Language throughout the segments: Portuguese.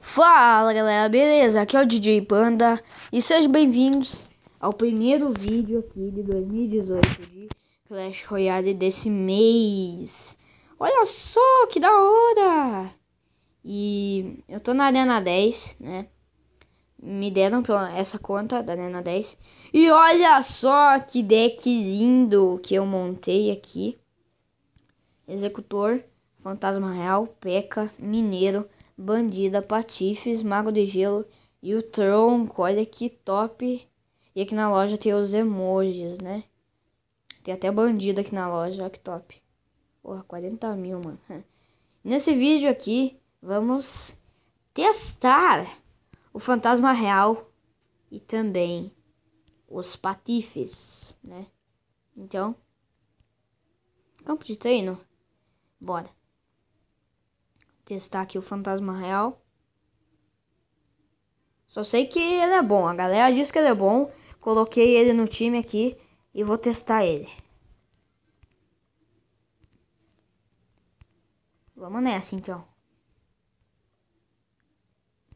Fala galera, beleza? Aqui é o DJ Panda e sejam bem-vindos ao primeiro vídeo aqui de 2018 de Clash Royale desse mês. Olha só que da hora! E eu tô na Arena 10, né? Me deram essa conta da Arena 10. E olha só que deck lindo que eu montei aqui: Executor, Fantasma Real, Peca, Mineiro. Bandida, Patifes, Mago de Gelo e o Tronco. Olha que top. E aqui na loja tem os emojis, né? Tem até bandido aqui na loja, olha que top. Porra, 40 mil, mano. Nesse vídeo aqui, vamos testar o fantasma real e também os patifes, né? Então, campo de treino, bora testar aqui o fantasma real. Só sei que ele é bom. A galera diz que ele é bom. Coloquei ele no time aqui e vou testar ele. Vamos nessa então.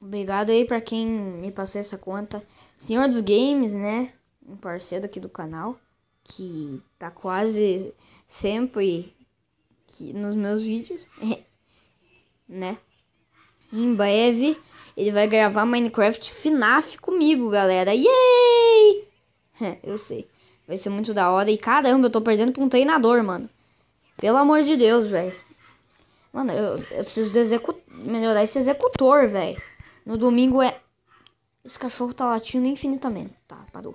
Obrigado aí para quem me passou essa conta. Senhor dos Games, né? Um parceiro aqui do canal. Que tá quase sempre nos meus vídeos. né? em breve ele vai gravar Minecraft FNAF comigo, galera. Yay! É, eu sei. Vai ser muito da hora. E caramba, eu tô perdendo pra um treinador, mano. Pelo amor de Deus, velho. Mano, eu, eu preciso melhorar esse executor, velho. No domingo é... Esse cachorro tá latindo infinitamente. Tá, parou.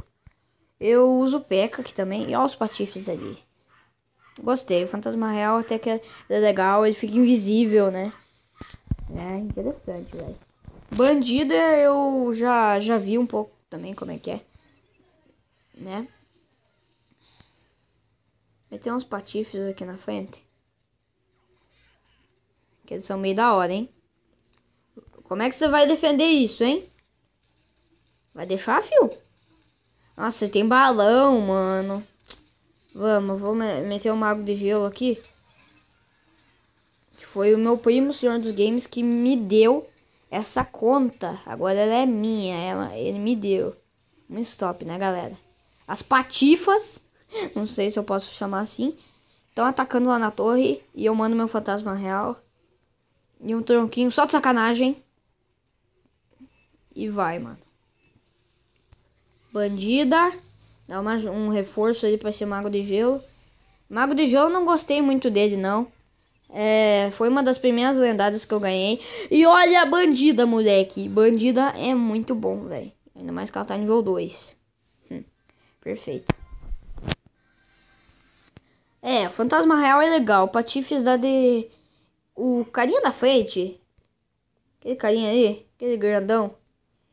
Eu uso peca aqui também. E olha os patifes ali. Gostei. O fantasma real até que é legal. Ele fica invisível, né? É interessante, velho. Bandida eu já, já vi um pouco também como é que é. Né? Meteu uns patifes aqui na frente. Que eles são meio da hora, hein? Como é que você vai defender isso, hein? Vai deixar, fio? Nossa, tem balão, mano. Vamos, vou meter o um mago de gelo aqui. Foi o meu primo, senhor dos games, que me deu essa conta. Agora ela é minha, ela, ele me deu. Um stop, né, galera? As patifas, não sei se eu posso chamar assim, estão atacando lá na torre e eu mando meu fantasma real. E um tronquinho só de sacanagem. E vai, mano. Bandida. Dá uma, um reforço ali pra ser mago de gelo. Mago de gelo não gostei muito dele, não. É, foi uma das primeiras lendárias que eu ganhei. E olha a bandida, moleque. Bandida é muito bom, velho. Ainda mais que ela tá nível 2. Hum, perfeito. É, fantasma real é legal. Patifes dá de... O carinha da frente... Aquele carinha ali, aquele grandão...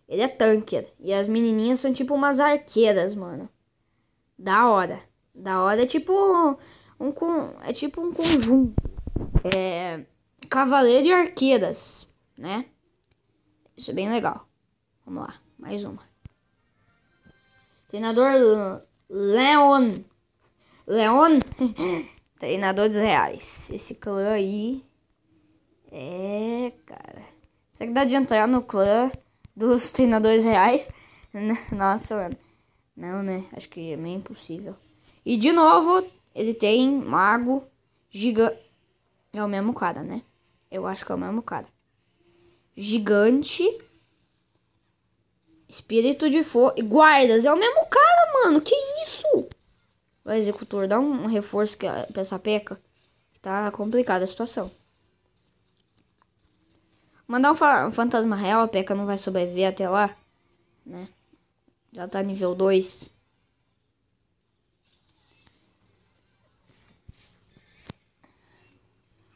Ele é tanker. E as menininhas são tipo umas arqueiras, mano. Da hora. Da hora é tipo... Um, é tipo um conjunto é, Cavaleiro e Arqueiras, né? Isso é bem legal. Vamos lá, mais uma. Treinador Leon. Leon? Treinadores reais. Esse clã aí. É, cara. Será que dá de entrar no clã dos treinadores reais? Nossa, mano. Não, né? Acho que é meio impossível. E de novo, ele tem mago, gigante. É o mesmo cara, né? Eu acho que é o mesmo cara. Gigante. Espírito de fogo. E guardas. É o mesmo cara, mano. Que isso? Vai, executor. Dá um reforço que, pra essa peca. Tá complicada a situação. Mandar um, fa um fantasma real. A peca não vai sobreviver até lá. Né? Já tá nível 2.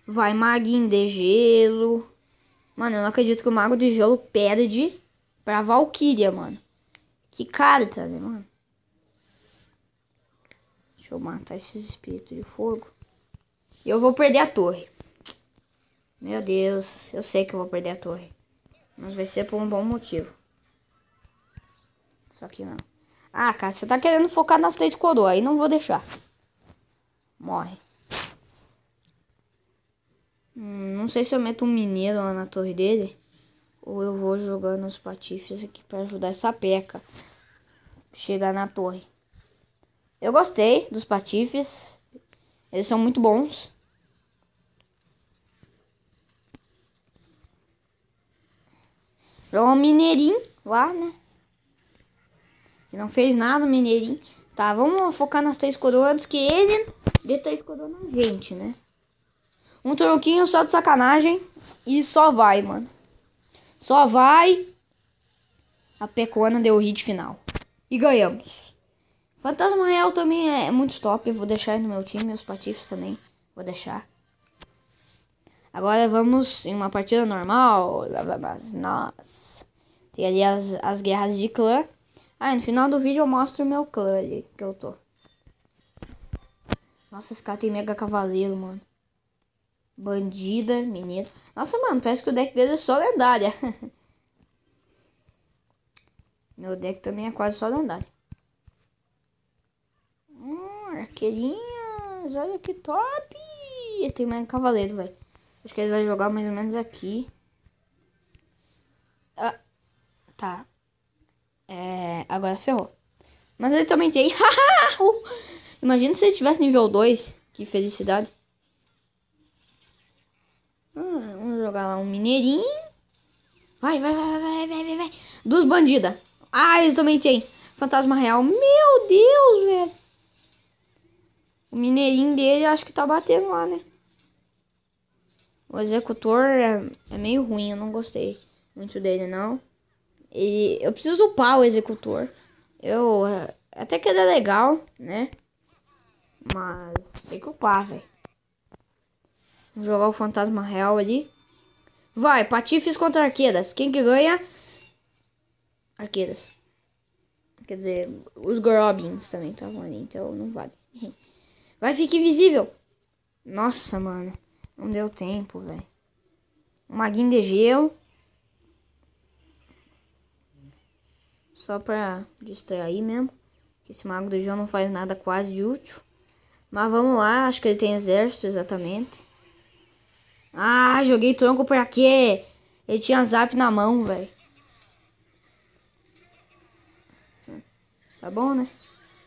Vai, Maguinho de Gelo. Mano, eu não acredito que o Mago de Gelo perde pra Valkyria, mano. Que carta, tá né, mano? Deixa eu matar esses espíritos de fogo. E eu vou perder a torre. Meu Deus, eu sei que eu vou perder a torre. Mas vai ser por um bom motivo. Só que não. Ah, cara, você tá querendo focar nas três coroas. Aí não vou deixar. Morre não sei se eu meto um mineiro lá na torre dele. Ou eu vou jogando os patifes aqui para ajudar essa peca. Chegar na torre. Eu gostei dos patifes. Eles são muito bons. Jogou um mineirinho lá, né? Ele não fez nada, o mineirinho. Tá, vamos focar nas três coroas antes que ele dê três coroas na gente, né? Um troquinho só de sacanagem. E só vai, mano. Só vai. A Pecuana deu o hit final. E ganhamos. Fantasma Real também é muito top. Eu vou deixar no meu time. Meus patifes também. Vou deixar. Agora vamos em uma partida normal. Nós. Tem ali as, as guerras de clã. Ah, no final do vídeo eu mostro o meu clã ali que eu tô. Nossa, esse cara tem mega cavaleiro, mano. Bandida, menina. Nossa, mano, parece que o deck dele é só lendária. Meu deck também é quase só lendária. Hum, arqueirinhas. Olha que top. Eu tenho mais um cavaleiro, velho. Acho que ele vai jogar mais ou menos aqui. Ah, tá. É, agora ferrou. Mas ele também tem. Imagina se ele tivesse nível 2. Que felicidade. jogar lá um mineirinho. Vai, vai, vai, vai, vai, vai, vai. Dos bandida. Ah, eles também tem. Fantasma real. Meu Deus, velho. O mineirinho dele acho que tá batendo lá, né? O executor é, é meio ruim, eu não gostei muito dele, não. E eu preciso upar o executor. Eu é, até que ele é legal, né? Mas tem que upar, velho. Vou jogar o fantasma real ali. Vai, Patifes contra Arqueiras. Quem que ganha? Arqueiras. Quer dizer, os Gorobins também estavam tá ali, então não vale. Vai, fica invisível. Nossa, mano. Não deu tempo, velho. Um maguinho de gelo. Só pra distrair mesmo. Que esse mago do gelo não faz nada quase de útil. Mas vamos lá, acho que ele tem exército, exatamente. Ah, joguei tronco pra quê? Ele tinha zap na mão, velho. Tá bom, né?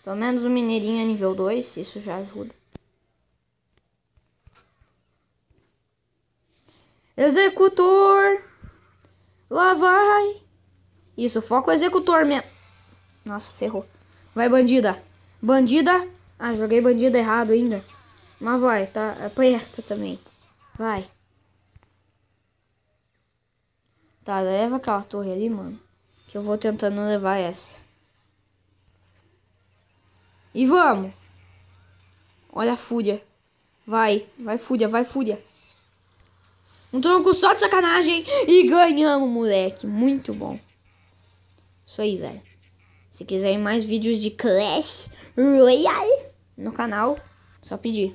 Pelo menos o mineirinho é nível 2, isso já ajuda. Executor! Lá vai! Isso, foca o executor mesmo. Nossa, ferrou. Vai, bandida. Bandida. Ah, joguei bandida errado ainda. Mas vai, tá? É Presta também. Vai. Tá, leva aquela torre ali, mano. Que eu vou tentando levar essa. E vamos. Olha a fúria. Vai, vai fúria, vai fúria. Um tronco só de sacanagem. E ganhamos, moleque. Muito bom. Isso aí, velho. Se quiserem mais vídeos de Clash Royale no canal, só pedir.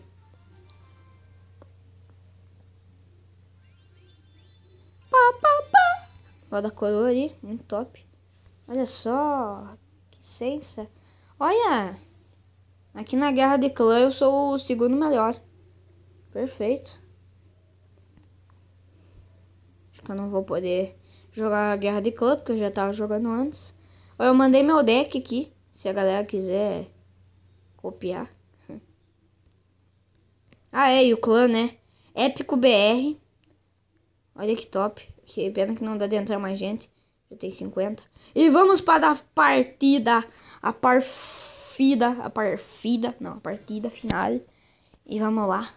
moda cor aí muito top. Olha só, que sensa. Olha, aqui na guerra de clã eu sou o segundo melhor. Perfeito. Acho que eu não vou poder jogar a guerra de clã, porque eu já tava jogando antes. Eu mandei meu deck aqui, se a galera quiser copiar. Ah, é, e o clã, né? Épico BR. Olha que top. Que pena que não dá de entrar mais gente. Já tem 50. E vamos para a partida. A partida. A partida. Não, a partida final. E vamos lá.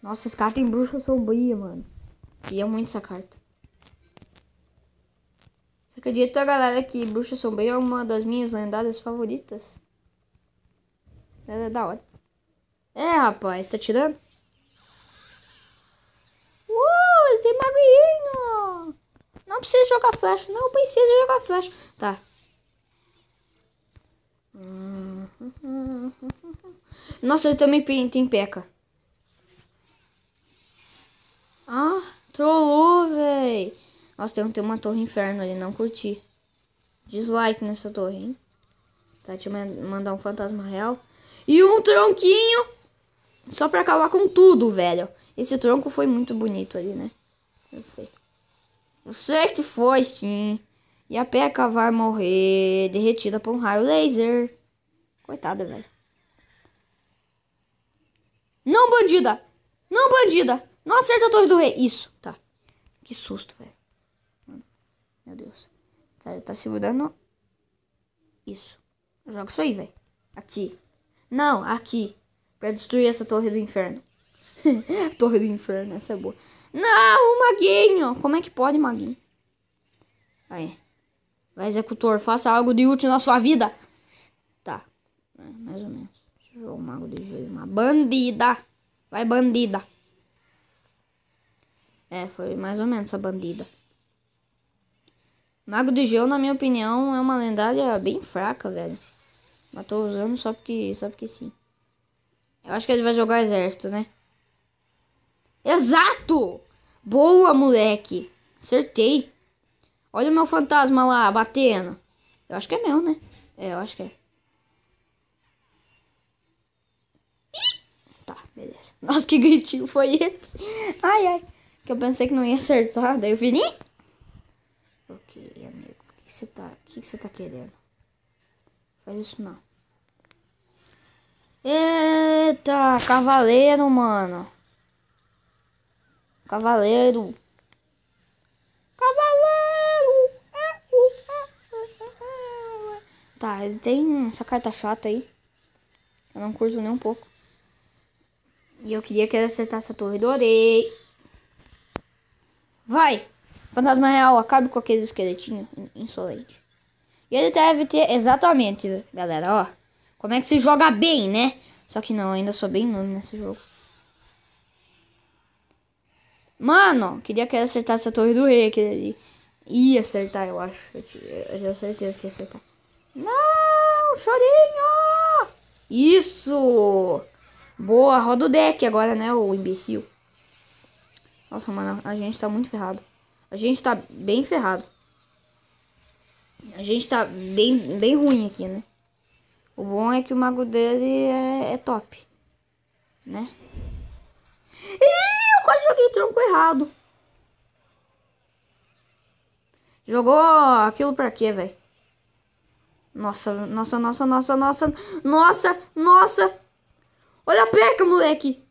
Nossa, esse cara tem bruxa sombria, mano. Queria muito essa carta. Você acredita, galera, que bruxa sombria é uma das minhas lendárias favoritas? Ela é da hora. É, rapaz, tá tirando? fazer tem magrinho. Não precisa jogar flash, não precisa jogar flash. Tá. Nossa, ele também tem peca. Ah, trollou, véi. Nossa, tem, tem uma torre inferno ali, não curti. Dislike nessa torre, hein? Tá, te mandar um fantasma real. E um tronquinho! Só pra acabar com tudo, velho. Esse tronco foi muito bonito ali, né? Eu sei. Você sei que foi, sim. E a Peca vai morrer derretida por um raio laser. Coitada, velho. Não, bandida! Não, bandida! Não acerta a torre do rei. Isso, tá. Que susto, velho. Meu Deus. Tá, tá segurando. Isso. Joga isso aí, velho. Aqui. Não, aqui. Pra destruir essa torre do inferno. torre do inferno, essa é boa. Não, Maguinho! Como é que pode, Maguinho? Aí. Vai, executor, faça algo de útil na sua vida. Tá. É, mais ou menos. Jogo um mago de gelo. Uma bandida. Vai, bandida. É, foi mais ou menos essa bandida. Mago de gelo, na minha opinião, é uma lendária bem fraca, velho. Mas tô usando só porque, só porque sim. Eu acho que ele vai jogar exército, né? Exato! Boa, moleque. Acertei. Olha o meu fantasma lá, batendo. Eu acho que é meu, né? É, eu acho que é. Tá, beleza. Nossa, que gritinho foi esse? Ai, ai. Que eu pensei que não ia acertar, daí eu vi... Ok, amigo. O que você tá, que que você tá querendo? Faz isso não. Eita, cavaleiro, mano. Cavaleiro. Cavaleiro! Tá, tem essa carta chata aí. Eu não curto nem um pouco. E eu queria que ele acertasse a torre. Adorei! Vai! Fantasma real, acabe com aqueles esqueletinho insolente. E ele deve ter exatamente, galera, ó. Como é que se joga bem, né? Só que não, ainda sou bem nome nesse jogo. Mano, queria que ele acertasse a torre do rei, que ele Ia acertar, eu acho. Eu, eu tenho certeza que ia acertar. Não, chorinho! Isso! Boa, roda o deck agora, né, o imbecil. Nossa, mano, a gente tá muito ferrado. A gente tá bem ferrado. A gente tá bem, bem ruim aqui, né? O bom é que o mago dele é, é top. Né? Ih! Quase joguei tronco errado. Jogou aquilo pra quê, velho? Nossa, nossa, nossa, nossa, nossa, nossa, nossa. Olha a peca, moleque.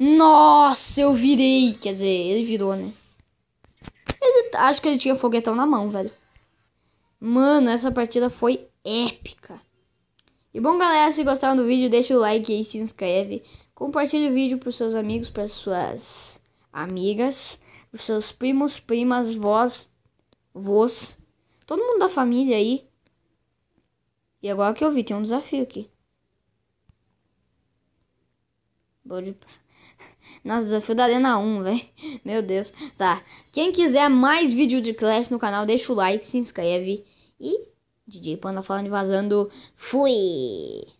Nossa, eu virei. Quer dizer, ele virou, né? Ele, acho que ele tinha foguetão na mão, velho. Mano, essa partida foi épica. E bom, galera, se gostaram do vídeo, deixa o like e se inscreve. Compartilhe o vídeo para os seus amigos, para suas amigas, para os seus primos, primas, vós, vós, todo mundo da família aí. E agora que eu vi, tem um desafio aqui. Bode... Nossa, desafio da Arena 1, velho. Meu Deus. Tá. Quem quiser mais vídeo de Clash no canal, deixa o like, se inscreve. E DJ Panda falando e vazando. Fui!